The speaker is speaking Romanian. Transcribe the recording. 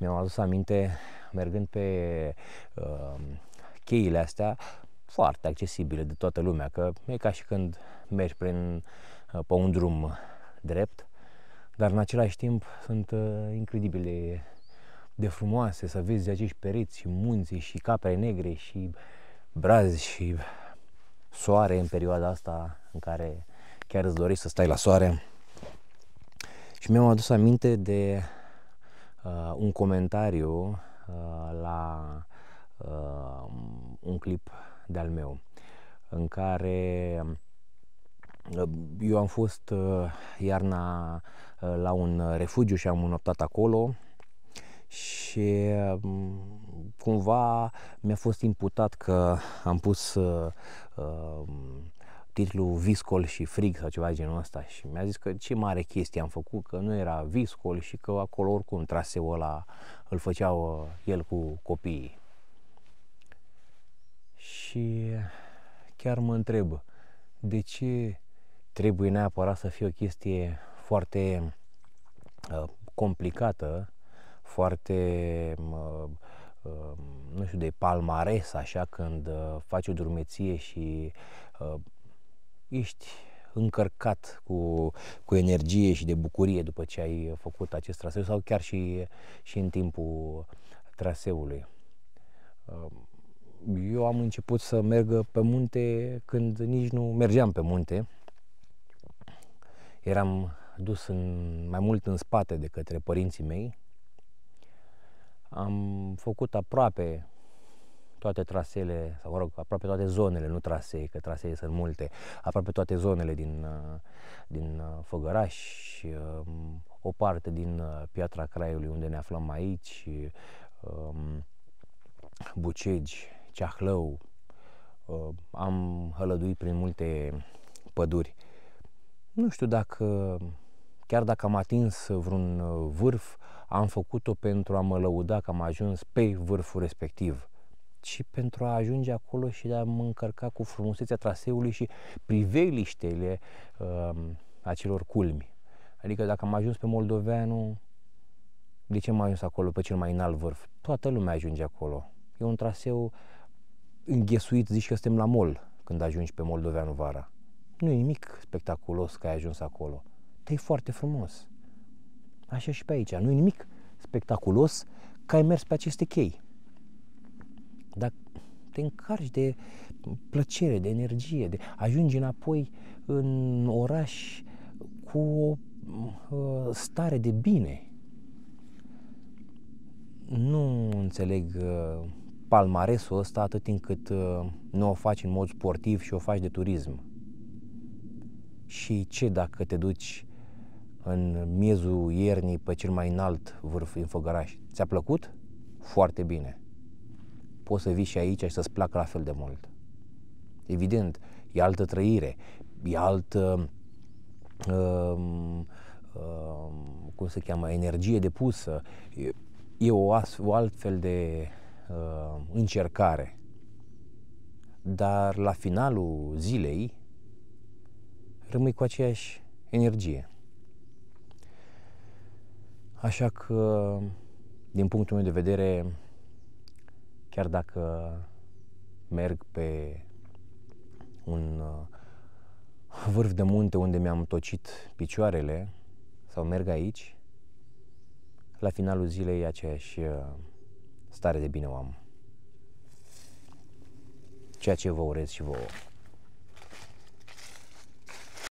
Mi-am adus aminte, mergând pe uh, cheile astea, foarte accesibile de toată lumea, că e ca și când mergi prin, uh, pe un drum drept, dar în același timp sunt uh, incredibile de, frumoase să vezi acești pereți și munții și capre negre și brazi și soare în perioada asta în care chiar îți dorești să stai la soare. Și mi-am adus aminte de uh, un comentariu uh, la uh, un clip de-al meu în care uh, eu am fost uh, iarna uh, la un refugiu și am înoptat acolo și cumva mi-a fost imputat că am pus uh, titlul Viscol și frig sau ceva de genul ăsta și mi-a zis că ce mare chestie am făcut, că nu era viscol și că acolo oricum traseul ăla îl făceau uh, el cu copiii. Și chiar mă întreb de ce trebuie neapărat să fie o chestie foarte uh, complicată, foarte um, uh, um, nu știu, de palmares, așa, când uh, faci o drumeție și uh, ești încărcat cu, cu energie și de bucurie după ce ai făcut acest traseu sau chiar și, și în timpul traseului. Eu am început să merg pe munte când nici nu mergeam pe munte. Eram dus în, mai mult în spate de către părinții mei. Am făcut aproape toate traseele, sau mă rog, aproape toate zonele, nu trasee, că trasee sunt multe, aproape toate zonele din, uh, din uh, Făgăraș, um, o parte din uh, Piatra Craiului unde ne aflăm aici, um, Bucegi, Ceahlău, am hălăduit prin multe păduri. Nu știu dacă, chiar dacă am atins vreun vârf, am făcut-o pentru a mă lăuda că am ajuns pe vârful respectiv ci pentru a ajunge acolo și a mă încărca cu frumusețea traseului și priveliștele uh, acelor culmi. Adică dacă am ajuns pe Moldoveanu, de ce am ajuns acolo pe cel mai înalt vârf? Toată lumea ajunge acolo. E un traseu înghesuit, zici că suntem la mol când ajungi pe Moldoveanu vara. Nu e nimic spectaculos că ai ajuns acolo. Te foarte frumos. Așa și pe aici. Nu e nimic spectaculos că ai mers pe aceste chei. Dacă te încarci de plăcere, de energie, de ajungi înapoi în oraș cu o uh, stare de bine. Nu înțeleg uh, palmaresul ăsta atât timp cât uh, nu o faci în mod sportiv și o faci de turism. Și ce dacă te duci în miezul iernii pe cel mai înalt vârf în Făgăraș? Ți-a plăcut? Foarte bine poți să vii și aici și să-ți placă la fel de mult. Evident, e altă trăire, e altă, uh, uh, cum se cheamă, energie depusă, e, e o, o altfel de uh, încercare. Dar la finalul zilei rămâi cu aceeași energie. Așa că, din punctul meu de vedere, Chiar dacă merg pe un uh, vârf de munte unde mi-am tocit picioarele sau merg aici, la finalul zilei aceeași uh, stare de bine o am. Ceea ce vă urez și vouă.